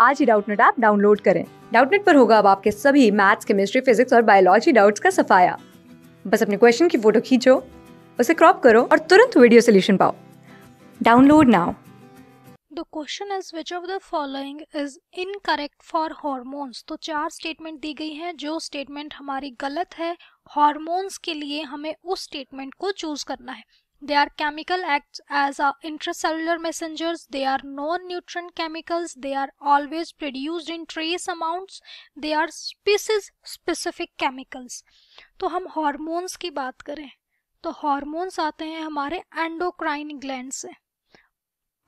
आज ही Doubtnut app download करें डाउटनेट पर होगा अब आपके सभी मैथ्स केमिस्ट्री फिजिक्स और बायोलॉजी डाउट्स का सफाया बस अपने क्वेश्चन की फोटो खींचो उसे क्रॉप करो और तुरंत वीडियो सोल्यूशन पाओ download now the question is which of the following is incorrect for hormones तो चार स्टेटमेंट दी गई हैं जो स्टेटमेंट हमारी गलत है हॉर्मोन्स के लिए हमें उस स्टेटमेंट को चूज करना है they are chemical acts as a intracellular messengers. They are non-nutrient chemicals. They are always produced in trace amounts. They are species specific chemicals. to hum hormones ki baat kare to hormones aate hain hamare endocrine glands se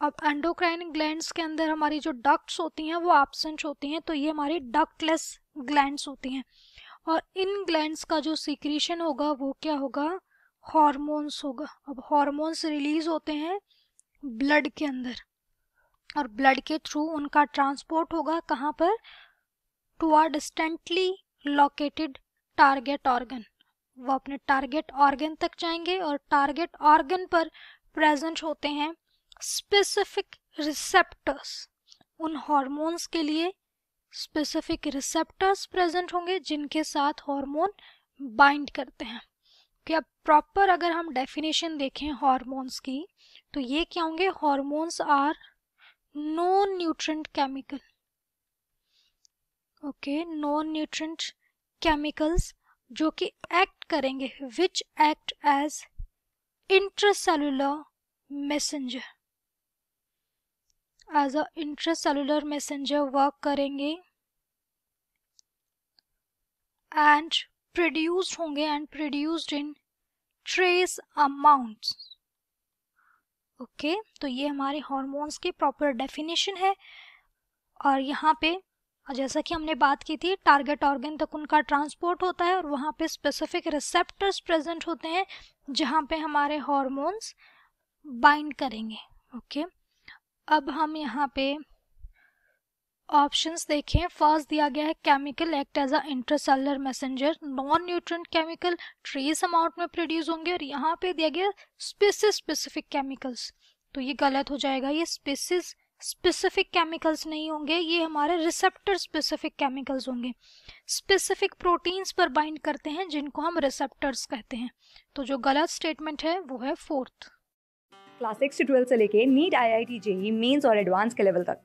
अब endocrine glands के अंदर हमारी जो ducts होती हैं वो absent होती हैं तो ये हमारी डक्टलेस ग्लैंड्स होती हैं और इन ग्लैंड्स का जो सीक्रेशन होगा वो क्या होगा हॉर्मोन्स होगा अब हॉर्मोन्स रिलीज होते हैं ब्लड के अंदर और ब्लड के थ्रू उनका ट्रांसपोर्ट होगा कहाँ पर to distantly located target organ वो अपने टारगेट ऑर्गन तक जाएंगे और टारगेट ऑर्गन पर प्रेजेंट होते हैं स्पेसिफिक रिसेप्टर्स उन हॉर्मोन्स के लिए स्पेसिफिक रिसेप्टर्स प्रेजेंट होंगे जिनके साथ हॉर्मोन बाइंड करते हैं अब प्रॉपर अगर हम डेफिनेशन देखें हॉर्मोन्स की तो ये क्या होंगे hormones are non nutrient chemical okay non nutrient chemicals जो कि एक्ट करेंगे which act as intracellular messenger as a intracellular messenger work करेंगे एंड प्रोड्यूस्ड होंगे and produced in trace amounts okay तो ये हमारे हॉर्मोन्स की प्रॉपर डेफिनेशन है और यहाँ पे जैसा कि हमने बात की थी टारगेट ऑर्गन तक उनका ट्रांसपोर्ट होता है और वहाँ पे स्पेसिफिक रिसेप्टर्स प्रेजेंट होते हैं जहाँ पे हमारे हॉर्मोन्स बाइंड करेंगे ओके okay? अब हम यहाँ पे ऑप्शंस देखें फर्स्ट दिया गया है chemical act as a intercellular messenger non nutrient chemical trace amount में प्रोड्यूस होंगे और यहाँ पे दिया गया स्पेसिस स्पेसिफिक केमिकल्स तो ये गलत हो जाएगा ये स्पेसिस स्पेसिफिक केमिकल्स नहीं होंगे ये हमारे रिसेप्टर स्पेसिफिक केमिकल्स होंगे स्पेसिफिक प्रोटीन्स पर बाइंड करते हैं जिनको हम रिसेप्टर्स कहते हैं तो जो गलत स्टेटमेंट है वो है फोर्थ क्लास सिक्स से ट्वेल्थ से लेके NEET I I T JEE mains और एडवांस के लेवल तक